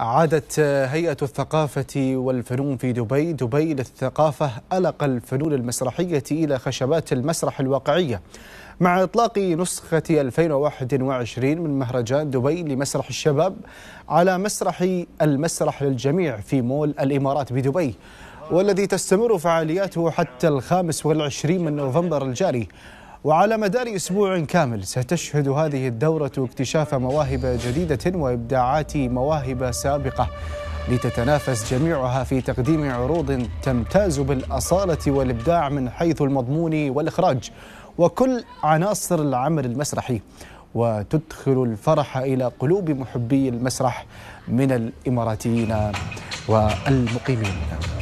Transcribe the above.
عادت هيئة الثقافة والفنون في دبي دبي للثقافة ألق الفنون المسرحية إلى خشبات المسرح الواقعية مع إطلاق نسخة 2021 من مهرجان دبي لمسرح الشباب على مسرح المسرح للجميع في مول الإمارات بدبي والذي تستمر فعالياته حتى الخامس والعشرين من نوفمبر الجاري وعلى مدار أسبوع كامل ستشهد هذه الدورة اكتشاف مواهب جديدة وإبداعات مواهب سابقة لتتنافس جميعها في تقديم عروض تمتاز بالأصالة والإبداع من حيث المضمون والإخراج وكل عناصر العمل المسرحي وتدخل الفرح إلى قلوب محبي المسرح من الإماراتيين والمقيمين